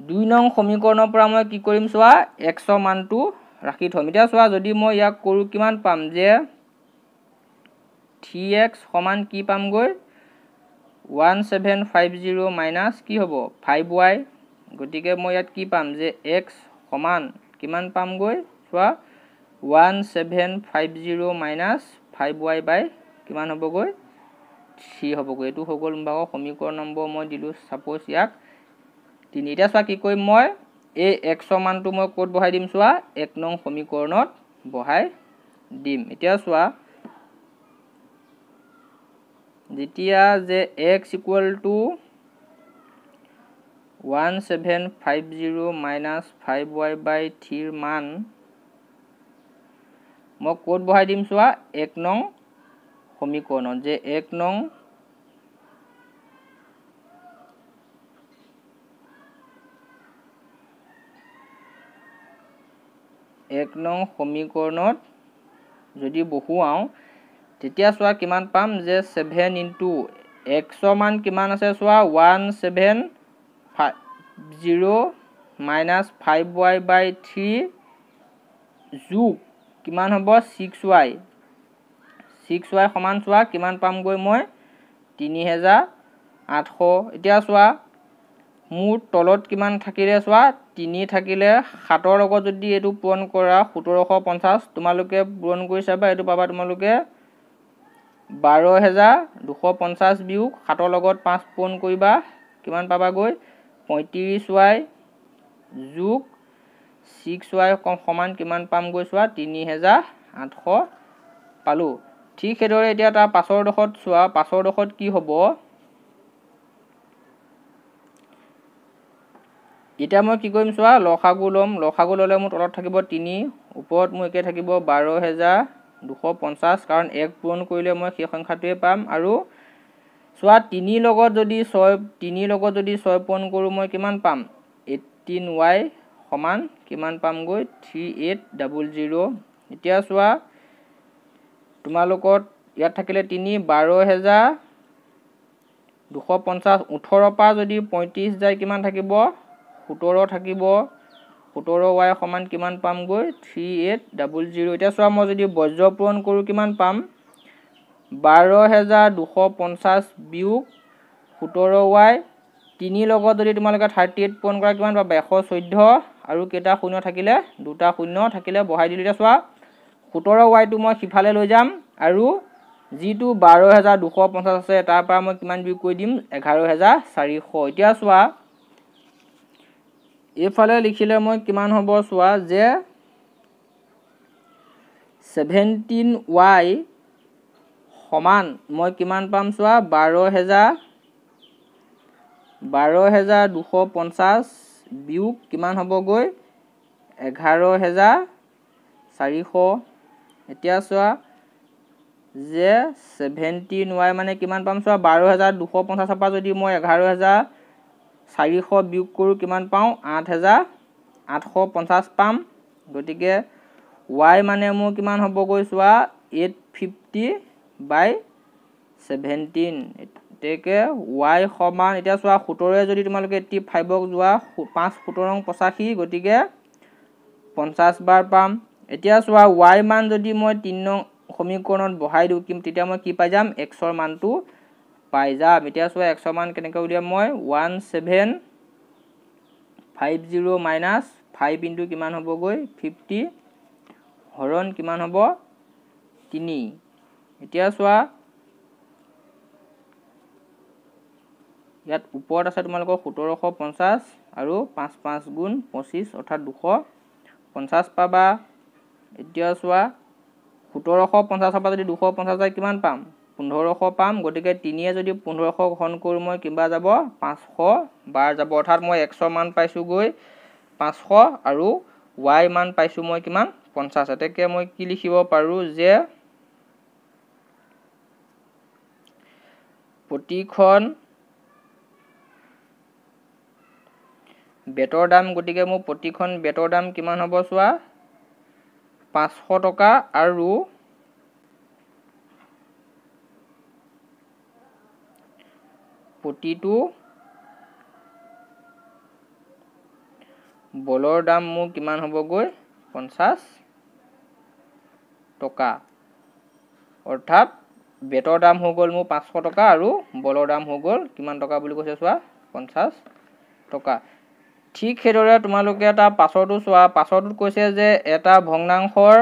দুই নং সমীকৰণৰ পৰা মই কি কৰিম চোৱা একশ মানটো ৰাখি থ'ম এতিয়া চোৱা যদি মই ইয়াক কৰোঁ কিমান পাম যে থ্ৰী এক্স সমান কি পামগৈ one seven five zero' minus কি হ'ব ফাইভ ৱাই গতিকে মই ইয়াত কি পাম যে এক্স সমান কিমান পামগৈ চোৱা one seven five zero' minus five y by কিমান হ'বগৈ থ্ৰী হ'বগৈ এইটো হৈ গ'ল বাৰু সমীকৰণ নম্বৰ মই দিলোঁ ছাপ'জ ইয়াক তিনি এতিয়া চোৱা কি কৰিম মই এই এক্সৰ মানটো মই ক'ত বহাই দিম চোৱা এক নং সমীকৰণত বহাই দিম এতিয়া চোৱা যেতিয়া যে x equal to one seven five zero' minus five y by থ্ৰীৰ মান মই ক'ত বহাই দিম চোৱা এক নং সমীকৰণত যে এক নং এক নং সমীকৰণত যদি বহুৱাওঁ তেতিয়া চোৱা কিমান পাম যে ছেভেন ইণ্টু এক্সৰ মান কিমান আছে চোৱা one seven five zero' minus five y by three যোগ কিমান হ'ব ছিক্স ৱাই ছিক্স ৱাই সমান চোৱা কিমান পামগৈ মই তিনি হেজাৰ আঠশ এতিয়া চোৱা মোৰ তলত কিমান থাকিলে চোৱা তিনি থাকিলে সাতৰ লগত যদি এইটো পূৰণ কৰা সোতৰশ পঞ্চাছ তোমালোকে পূৰণ কৰি চাবা এইটো পাবা তোমালোকে বাৰ হেজাৰ দুশ পঞ্চাছ বিয়োগ সাতৰ লগত পাঁচ পূৰণ কৰিবা কিমান পাবাগৈ পঁয়ত্ৰিছ ৱাই যোগ ছিক্স ৱাই সমান কিমান পামগৈ চোৱা তিনি হেজাৰ আঠশ পালোঁ ঠিক সেইদৰে এতিয়া তাৰ পাছৰ দশত চোৱা পাছৰ দশত কি হ'ব এতিয়া মই কি কৰিম চোৱা লসাগু ল'ম লসাগু ল'লে মোৰ তলত থাকিব তিনি ওপৰত মোৰ একে থাকিব বাৰ হেজাৰ দুশ পঞ্চাছ কাৰণ এক পূৰণ কৰিলে মই সেই সংখ্যাটোৱে পাম আৰু চোৱা তিনিৰ লগত যদি ছয় তিনিৰ লগত যদি ছয় পূৰণ কৰোঁ মই কিমান পাম এইটিন ৱাই সমান কিমান পামগৈ থ্ৰী এইট ডাবল জিৰ' এতিয়া চোৱা তোমালোকৰ ইয়াত থাকিলে তিনি বাৰ হেজাৰ দুশ পঞ্চাছ ওঠৰৰ পৰা যদি পঁয়ত্ৰিছ যায় কিমান থাকিব সোতৰ থাকিব সোতৰ ৱাই সমান কিমান পামগৈ থ্ৰী এইট ডাবল জিৰ' এতিয়া চোৱা মই যদি বজ্ৰপূৰণ কৰোঁ কিমান পাম বাৰ হেজাৰ দুশ পঞ্চাছ বিয়োগ সোতৰ ৱাই তিনিৰ লগত যদি তোমালোকে থাৰ্টি এইট পূৰণ কৰা কিমান পাবা এশ চৈধ্য আৰু কেইটা শূন্য থাকিলে দুটা শূন্য থাকিলে বহাই দিলোঁ এতিয়া চোৱা সোতৰ ৱাইটো মই সিফালে লৈ যাম আৰু যিটো বাৰ হেজাৰ দুশ পঞ্চাছ আছে তাৰপৰা মই কিমান বিয়োগ কৰি দিম এঘাৰ হেজাৰ চাৰিশ এতিয়া চোৱা এইফালে লিখিলে মই কিমান হ'ব চোৱা যে ছেভেণ্টিন ৱাই সমান মই কিমান পাম চোৱা বাৰ হেজাৰ বাৰ হেজাৰ দুশ পঞ্চাছ বিয়োগ কিমান হ'বগৈ এঘাৰ হেজাৰ চাৰিশ এতিয়া চোৱা যে ছেভেণ্টি নোৱাই মানে কিমান পাম চোৱা বাৰ হেজাৰ দুশ পঞ্চাছৰ পৰা যদি মই এঘাৰ হেজাৰ চাৰিশ বিয়োগ কৰোঁ কিমান পাওঁ আঠ হেজাৰ আঠশ পঞ্চাছ পাম গতিকে ৱাই মানে মোৰ কিমান হ'বগৈ চোৱা এইট ফিফটি বাই ছেভেণ্টিন গতিকে ৱাই সমান এতিয়া চোৱা সোতৰে যদি তোমালোকে এইটটি ফাইভক যোৱা পাঁচ সোতৰ পঁচাশী গতিকে পঞ্চাছ বাৰ পাম এতিয়া চোৱা ৱাই মান যদি মই তিনি নং সমীকৰণত বহাই দিওঁ কিম তেতিয়া মই কি পাই যাম এক্সৰ মানটো পাই যাম এতিয়া চোৱা এক্সৰ মান কেনেকৈ উলিয়াম মই one seven five zero' minus five into কিমান হ'বগৈ ফিফটি হৰণ কিমান হ'ব তিনি এতিয়া চোৱা ইয়াত ওপৰত আছে তোমালোকৰ সোতৰশ পঞ্চাছ আৰু পাঁচ পাঁচ গুণ পঁচিছ অৰ্থাৎ দুশ পঞ্চাছ পাবা এতিয়া চোৱা সোতৰশ পঞ্চাছৰ পৰা যদি দুশ পঞ্চাছ যায় কিমান পাম পোন্ধৰশ পাম গতিকে তিনিয়ে যদি পোন্ধৰশ ঘন কৰোঁ মই কিবা যাব পাঁচশ বাৰ যাব অৰ্থাৎ মই একশ মান পাইছোঁগৈ পাঁচশ আৰু ৱাই মান পাইছোঁ মই কিমান পঞ্চাছ এতেকে মই কি লিখিব পাৰোঁ যে প্ৰতিখন বেটৰ দাম গতিকে মোৰ প্ৰতিখন বেটৰ দাম কিমান হ'ব চোৱা পাঁচশ টকা আৰু প্ৰতিটো বলৰ দাম মোৰ কিমান হ'বগৈ পঞ্চাছ টকা অৰ্থাৎ বেটৰ দাম হৈ গ'ল মোৰ পাঁচশ টকা আৰু বলৰ দাম হৈ গ'ল কিমান টকা বুলি কৈছে চোৱা পঞ্চাছ টকা ঠিক সেইদৰে তোমালোকে এটা পাছৰটো চোৱা পাছৰটোত কৈছে যে এটা ভগ্নাংশৰ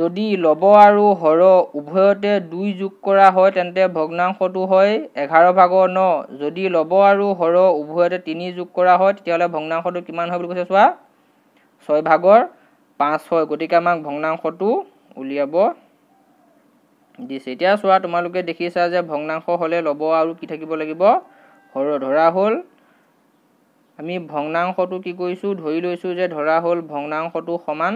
যদি লব আৰু হৰ উভয়তে দুই যোগ কৰা হয় তেন্তে ভগ্নাংশটো হয় এঘাৰ ভাগৰ ন যদি লব আৰু সৰহ উভয়তে তিনি যোগ কৰা হয় তেতিয়াহ'লে ভগ্নাংশটো কিমান হয় বুলি কৈছে চোৱা ছয় ভাগৰ পাঁচ হয় গতিকে আমাক ভগ্নাংশটো উলিয়াব দিছে এতিয়া চোৱা তোমালোকে দেখিছা যে ভগ্নাংশ হ'লে ল'ব আৰু কি থাকিব লাগিব সৰহ ধৰা হ'ল আমি ভগ্নাংশটো কি কৰিছোঁ ধৰি লৈছোঁ যে ধৰা হ'ল ভগ্নাংশটো সমান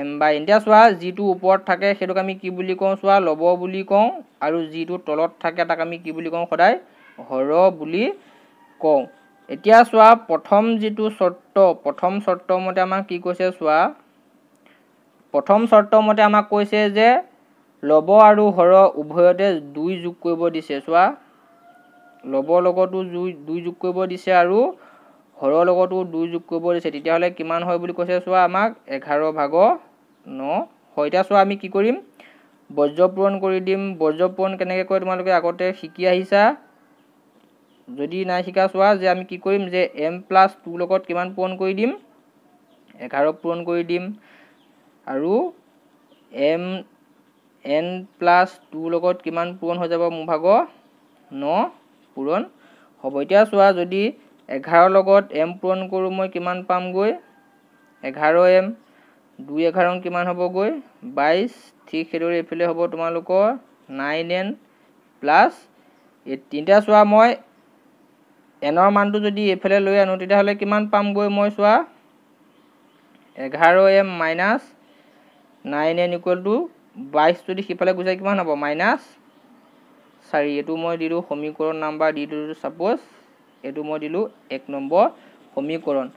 এম বাই এতিয়া চোৱা যিটো ওপৰত থাকে সেইটোক আমি কি বুলি কওঁ চোৱা ল'ব বুলি কওঁ আৰু যিটো তলত থাকে তাক আমি কি বুলি কওঁ সদায় হৰ বুলি কওঁ এতিয়া চোৱা প্ৰথম যিটো চৰ্ত প্ৰথম চৰ্তমতে আমাক কি কৈছে চোৱা প্ৰথম চৰ্তমতে আমাক কৈছে যে ল'ব আৰু হৰ উভয়তে দুই যোগ কৰিব দিছে চোৱা লবৰ লগতো জুই দুই যোগ কৰিব দিছে আৰু হৰৰ লগতো দুই যোগ কৰিব দিছে তেতিয়াহ'লে কিমান হয় বুলি কৈছে চোৱা আমাক এঘাৰ ভাগৰ ন হয় এতিয়া চোৱা আমি কি কৰিম বজ্ৰপূৰণ কৰি দিম বজ্ৰপূৰণ কেনেকৈ কৰে তোমালোকে আগতে শিকি আহিছা যদি নাই শিকা চোৱা যে আমি কি কৰিম যে এম প্লাছ টু লগত কিমান পূৰণ কৰি দিম এঘাৰ পূৰণ কৰি দিম আৰু এম এন প্লাছ টু লগত কিমান পূৰণ হৈ যাব মোৰ ভাগৰ ন পূৰণ হ'ব এতিয়া চোৱা যদি এঘাৰৰ লগত এম পূৰণ কৰোঁ মই কিমান পামগৈ এঘাৰ এম দুই এঘাৰ কিমান হ'বগৈ বাইছ ঠিক সেইদৰে এইফালে হ'ব তোমালোকৰ নাইন এন প্লাছ এই তিনিটা চোৱা মই এনৰ মানটো যদি এইফালে লৈ আনো তেতিয়াহ'লে কিমান পামগৈ মই চোৱা এঘাৰ m minus nine n equal to বাইছ যদি সিফালে গুচাই কিমান হ'ব মাইনাছ চাৰি এইটো মই দিলোঁ সমীকৰণ নাম্বাৰ দি দিলোঁ ছাপ'জ এইটো মই দিলোঁ এক নম্বৰ সমীকৰণ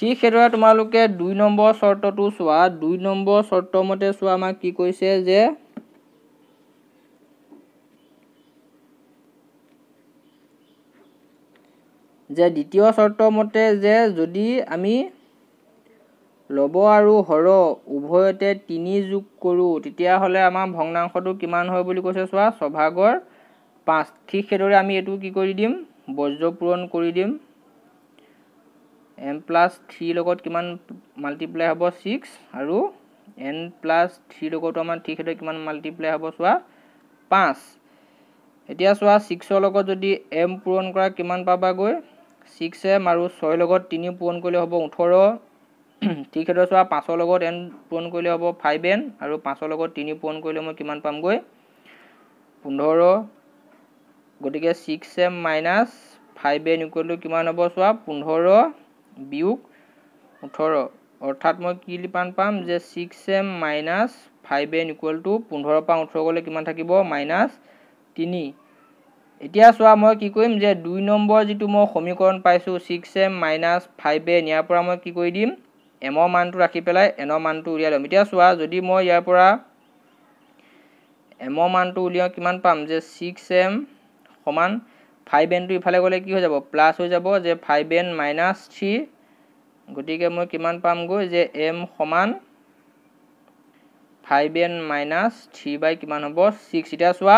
ঠিক সেইদৰে তোমালোকে দুই নম্বৰ চৰ্তটো চোৱা দুই নম্বৰ চৰ্তমতে চোৱা আমাক কি কৈছে যে যে দ্বিতীয় চৰ্তমতে যে যদি আমি ল'ব আৰু হৰ উভয়তে তিনি যোগ কৰোঁ তেতিয়াহ'লে আমাৰ ভগ্নাংশটো কিমান হয় বুলি কৈছে চোৱা ছভাগৰ পাঁচ ঠিক সেইদৰে আমি এইটো কি কৰি দিম পূৰণ কৰি দিম এম প্লাছ থ্ৰী লগত কিমান মাল্টিপ্লাই হ'ব ছিক্স আৰু এন প্লাছ থ্ৰীৰ লগতো আমাৰ ঠিক সেইদৰে কিমান মাল্টিপ্লাই হ'ব চোৱা পাঁচ এতিয়া চোৱা ছিক্সৰ লগত যদি এম পূৰণ কৰা কিমান পাবাগৈ ছিক্স এম আৰু ছয়ৰ লগত তিনি পূৰণ কৰিলে হ'ব ওঠৰ [CLEARS THROAT] ঠিক সেইদৰে চোৱা পাঁচৰ লগত এন পূৰণ কৰিলে হ'ব ফাইভ এন আৰু পাঁচৰ লগত তিনি পূৰণ কৰিলে মই কিমান পামগৈ পোন্ধৰ গতিকে six m minus five n ইকুৱেলটো কিমান হ'ব চোৱা পোন্ধৰ বিয়োগ ওঠৰ অৰ্থাৎ মই কি লিপান পাম যে six m minus five n equal to পোন্ধৰৰ পৰা ওঠৰ গ'লে কিমান থাকিব মাইনাছ তিনি এতিয়া চোৱা মই কি কৰিম যে দুই নম্বৰ যিটো মই সমীকৰণ পাইছোঁ six m minus five n ইয়াৰ পৰা মই কি কৰি দিম এমৰ মানটো ৰাখি পেলাই এনৰ মানটো উলিয়াই ল'ম এতিয়া চোৱা যদি মই ইয়াৰ পৰা এমৰ মানটো উলিয়াওঁ কিমান পাম যে ছিক্স এম সমান ফাইভ এনটো ইফালে গ'লে কি হৈ যাব প্লাছ হৈ যাব যে ফাইভ এন মাইনাছ থ্ৰী গতিকে মই কিমান পামগৈ যে এম সমান five n minus three by কিমান হ'ব ছিক্স এতিয়া চোৱা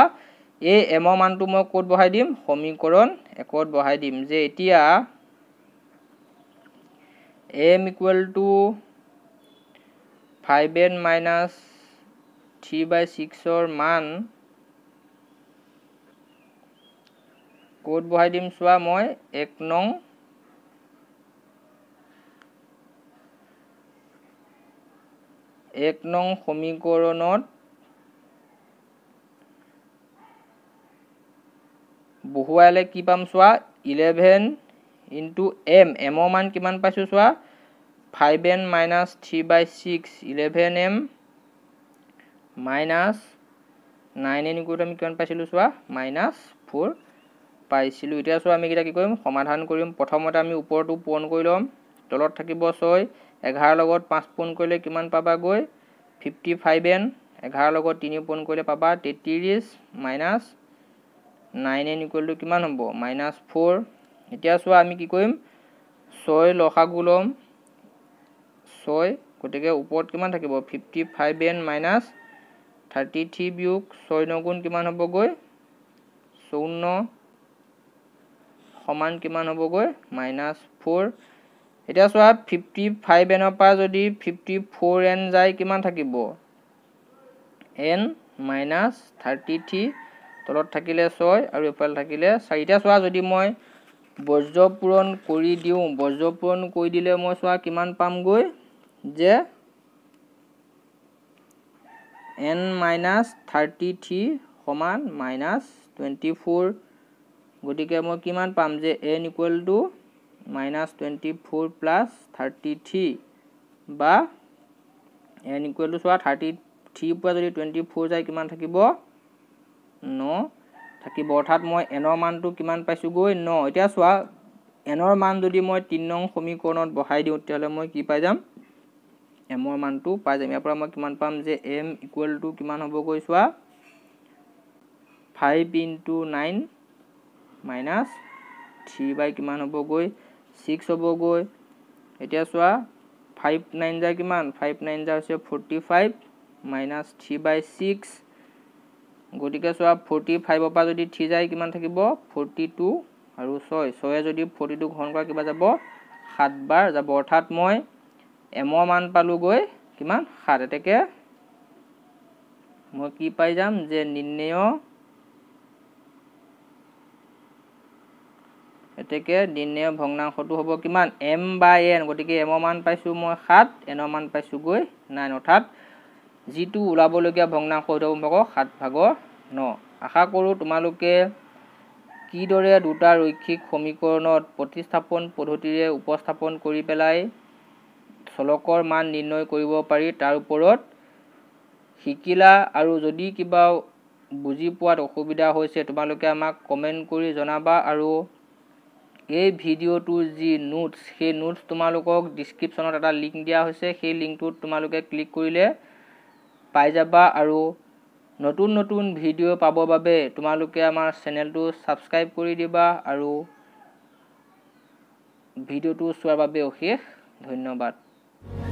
এই এমৰ মানটো মই ক'ত বহাই দিম সমীকৰণ একত বহাই দিম যে এতিয়া m equal to five n minus three by ছিক্সৰ মান ক'ত বহাই দিম চোৱা মই এক নং এক নং সমীকৰণত বহুৱালে কি পাম চোৱা ইলেভেন ইন্টু এম এমৰ মান কিমান পাইছোঁ চোৱা five n minus three by six eleven m minus nine n equal আমি কিমান পাইছিলোঁ চোৱা মাইনাছ ফ'ৰ পাইছিলোঁ এতিয়া চ' আমি এতিয়া কি কৰিম সমাধান কৰিম প্ৰথমতে আমি ওপৰটো পূৰণ কৰি ল'ম তলত থাকিব ছয় এঘাৰ লগত পাঁচ পূৰণ কৰিলে কিমান পাবাগৈ ফিফটি ফাইভ এন এঘাৰ লগত তিনি পূৰণ কৰিলে পাবা তেত্ৰিছ মাইনাছ নাইন এন ইকুৱেলটো কিমান হ'ব মাইনাছ ফ'ৰ এতিয়া চোৱা আমি কি কৰিম ছয় লসাগু ল'ম ছয় গতিকে ওপৰত কিমান থাকিব fifty five n minus thirty three বিয়োগ ছয় নগুণ কিমান হ'বগৈ চৌৱন্ন সমান কিমান হ'বগৈ মাইনাছ ফ'ৰ এতিয়া চোৱা ফিফটি ফাইভ এনৰ পৰা যদি ফিফটি ফ'ৰ এন যায় কিমান থাকিব এন মাইনাছ থাৰ্টি থ্ৰী তলত থাকিলে ছয় আৰু এইফালে থাকিলে চাৰি এতিয়া চোৱা যদি মই বজ্ৰপূৰণ কৰি দিওঁ বজ্ৰপূৰণ কৰি দিলে মই চোৱা কিমান পামগৈ যে এন মাইনাছ থাৰ্টি থ্ৰী সমান মাইনাছ টুৱেণ্টি ফ'ৰ গতিকে মই কিমান পাম যে n equal to minus twenty four plus thirty three বা এন ইকুৱেল টু চোৱা থাৰ্টি থ্ৰীৰ পৰা যদি টুৱেণ্টি ফ'ৰ যায় কিমান থাকিব ন থাকিব অৰ্থাৎ মই এনৰ মানটো কিমান পাইছোঁগৈ ন এতিয়া চোৱা এনৰ মান যদি মই তিনি নং সমীকৰণত বহাই দিওঁ তেতিয়াহ'লে মই কি পাই যাম এমৰ মানটো পাই যাম ইয়াৰ পৰা মই কিমান পাম যে এম ইকুৱেল টু কিমান হ'বগৈ চোৱা five into nine minus three by কিমান হ'বগৈ ছিক্স হ'বগৈ এতিয়া চোৱা ফাইভ নাইন যায় কিমান ফাইভ নাইন যায় হৈছে forty five minus three by six গতিকে চোৱা ফৰ্টি ফাইভৰ পৰা যদি থ্ৰী যায় কিমান থাকিব ফৰ্টি টু আৰু ছয় ছয়ে যদি ফৰ্টি টু ঘৰ কৰা কিবা যাব সাতবাৰ যাব অৰ্থাৎ মই এমৰ মান পালোঁগৈ কিমান সাত এতেকে মই কি পাই যাম যে নিৰ্ণয় গতিকে দিনে ভগ্নাংশটো হ'ব কিমান এম বাই এন গতিকে এমৰ মান পাইছোঁ মই সাত এনৰ মান পাইছোঁগৈ নাইন অৰ্থাৎ যিটো ওলাবলগীয়া ভগ্নাংশ হৈ থাকক সাত ভাগৰ ন আশা কৰোঁ তোমালোকে কিদৰে দুটা ৰৈক্ষিক সমীকৰণত প্ৰতিস্থাপন পদ্ধতিৰে উপস্থাপন কৰি পেলাই চলকৰ মান নিৰ্ণয় কৰিব পাৰি তাৰ ওপৰত শিকিলা আৰু যদি কিবা বুজি পোৱাত অসুবিধা হৈছে তোমালোকে আমাক কমেণ্ট কৰি জনাবা আৰু এই ভিডিঅ'টোৰ যি নোটছ সেই নোটছ তোমালোকক ডিছক্ৰিপশ্যনত এটা লিংক দিয়া হৈছে সেই লিংকটোত তোমালোকে ক্লিক কৰিলে পাই যাবা আৰু নতুন নতুন ভিডিঅ' পাবৰ বাবে তোমালোকে আমাৰ চেনেলটো ছাবস্ক্ৰাইব কৰি দিবা আৰু ভিডিঅ'টো চোৱাৰ বাবে অশেষ ধন্যবাদ